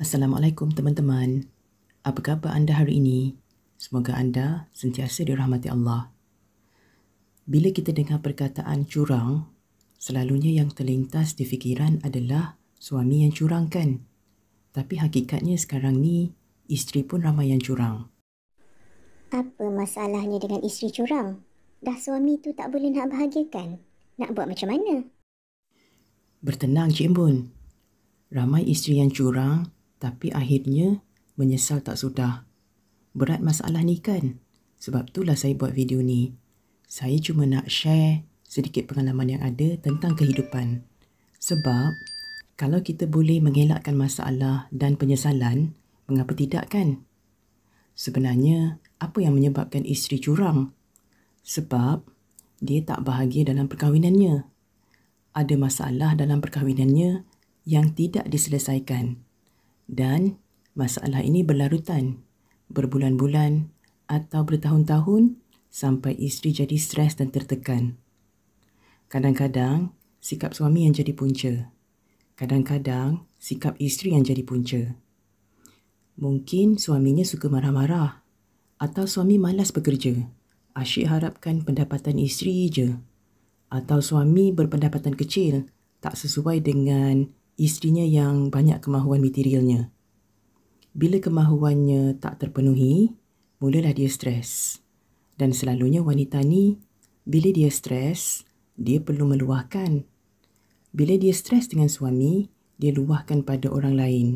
Assalamualaikum teman-teman. Apa khabar anda hari ini? Semoga anda sentiasa dirahmati Allah. Bila kita dengar perkataan curang, selalunya yang terlintas di fikiran adalah suami yang curang kan? Tapi hakikatnya sekarang ni, isteri pun ramai yang curang. Apa masalahnya dengan isteri curang? Dah suami tu tak boleh nak bahagiakan. Nak buat macam mana? Bertenang, Cik Mbun. Ramai isteri yang curang tapi akhirnya menyesal tak sudah. Berat masalah ni kan? Sebab itulah saya buat video ni. Saya cuma nak share sedikit pengalaman yang ada tentang kehidupan. Sebab kalau kita boleh mengelakkan masalah dan penyesalan, mengapa tidak kan? Sebenarnya, apa yang menyebabkan isteri curang? Sebab dia tak bahagia dalam perkahwinannya. Ada masalah dalam perkahwinannya yang tidak diselesaikan dan masalah ini berlarutan berbulan-bulan atau bertahun-tahun sampai isteri jadi stres dan tertekan. Kadang-kadang, sikap suami yang jadi punca. Kadang-kadang, sikap isteri yang jadi punca. Mungkin suaminya suka marah-marah atau suami malas bekerja. Asyik harapkan pendapatan isteri je. Atau suami berpendapatan kecil tak sesuai dengan isterinya yang banyak kemahuan materialnya. Bila kemahuannya tak terpenuhi, mulalah dia stres. Dan selalunya wanita ni, bila dia stres, dia perlu meluahkan. Bila dia stres dengan suami, dia luahkan pada orang lain.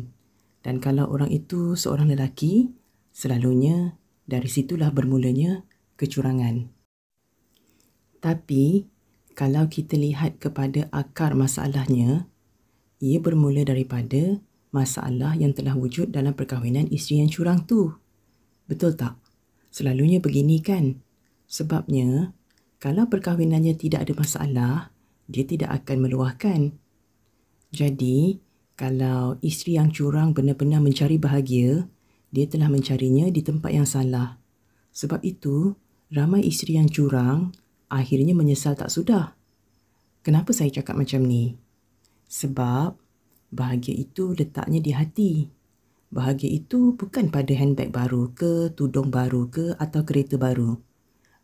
Dan kalau orang itu seorang lelaki, selalunya dari situlah bermulanya kecurangan. Tapi, kalau kita lihat kepada akar masalahnya, ia bermula daripada masalah yang telah wujud dalam perkahwinan isteri yang curang tu. Betul tak? Selalunya begini kan? Sebabnya, kalau perkahwinannya tidak ada masalah, dia tidak akan meluahkan. Jadi, kalau isteri yang curang benar-benar mencari bahagia, dia telah mencarinya di tempat yang salah. Sebab itu, ramai isteri yang curang akhirnya menyesal tak sudah. Kenapa saya cakap macam ni? Sebab bahagia itu letaknya di hati. Bahagia itu bukan pada handbag baru ke, tudung baru ke atau kereta baru.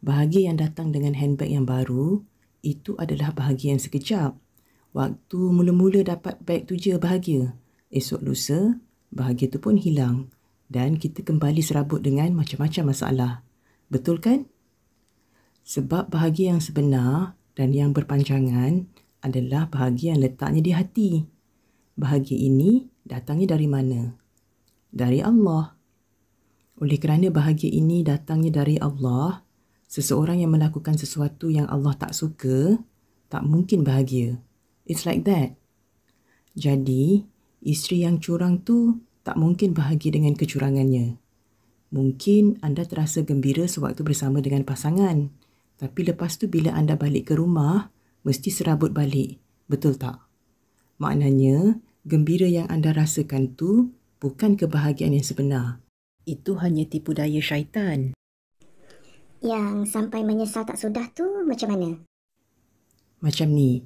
Bahagia yang datang dengan handbag yang baru, itu adalah bahagia yang sekejap. Waktu mula-mula dapat bag tu je bahagia. Esok lusa, bahagia tu pun hilang. Dan kita kembali serabut dengan macam-macam masalah. Betul kan? Sebab bahagia yang sebenar dan yang berpanjangan, adalah bahagia yang letaknya di hati. Bahagia ini datangnya dari mana? Dari Allah. Oleh kerana bahagia ini datangnya dari Allah, seseorang yang melakukan sesuatu yang Allah tak suka, tak mungkin bahagia. It's like that. Jadi, isteri yang curang tu tak mungkin bahagia dengan kecurangannya. Mungkin anda terasa gembira sewaktu bersama dengan pasangan. Tapi lepas tu bila anda balik ke rumah, mesti serabut balik. Betul tak? Maknanya, gembira yang anda rasakan tu bukan kebahagiaan yang sebenar. Itu hanya tipu daya syaitan. Yang sampai menyesal tak sudah tu macam mana? Macam ni.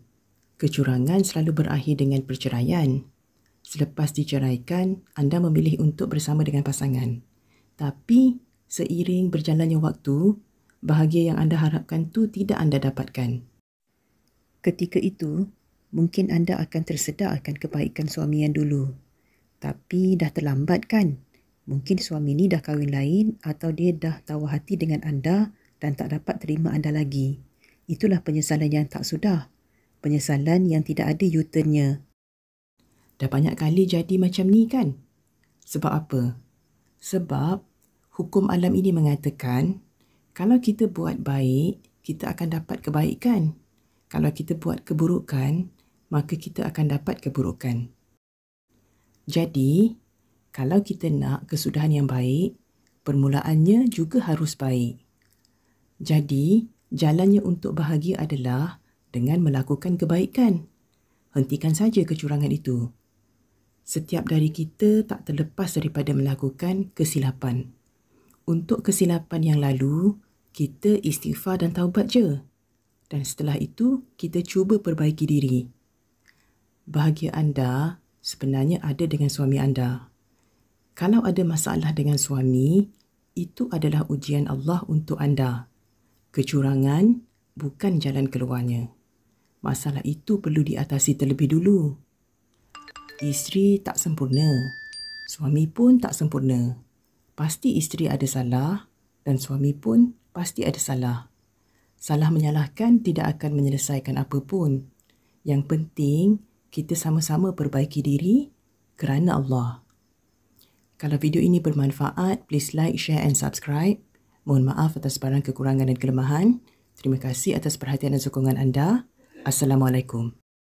Kecurangan selalu berakhir dengan perceraian. Selepas diceraikan, anda memilih untuk bersama dengan pasangan. Tapi, seiring berjalannya waktu, bahagia yang anda harapkan tu tidak anda dapatkan. Ketika itu, mungkin anda akan tersedar akan kebaikan suami yang dulu. Tapi dah terlambat kan? Mungkin suami ni dah kahwin lain atau dia dah tawar hati dengan anda dan tak dapat terima anda lagi. Itulah penyesalan yang tak sudah. Penyesalan yang tidak ada yuternya. Dah banyak kali jadi macam ni kan? Sebab apa? Sebab hukum alam ini mengatakan kalau kita buat baik, kita akan dapat kebaikan. Kalau kita buat keburukan, maka kita akan dapat keburukan. Jadi, kalau kita nak kesudahan yang baik, permulaannya juga harus baik. Jadi, jalannya untuk bahagia adalah dengan melakukan kebaikan. Hentikan saja kecurangan itu. Setiap dari kita tak terlepas daripada melakukan kesilapan. Untuk kesilapan yang lalu, kita istighfar dan taubat je dan setelah itu kita cuba perbaiki diri. Bahagia anda sebenarnya ada dengan suami anda. Kalau ada masalah dengan suami, itu adalah ujian Allah untuk anda. Kecurangan bukan jalan keluarnya. Masalah itu perlu diatasi terlebih dulu. Isteri tak sempurna. Suami pun tak sempurna. Pasti isteri ada salah dan suami pun pasti ada salah. Salah menyalahkan tidak akan menyelesaikan apa pun. Yang penting, kita sama-sama perbaiki diri kerana Allah. Kalau video ini bermanfaat, please like, share and subscribe. Mohon maaf atas barang kekurangan dan kelemahan. Terima kasih atas perhatian dan sokongan anda. Assalamualaikum.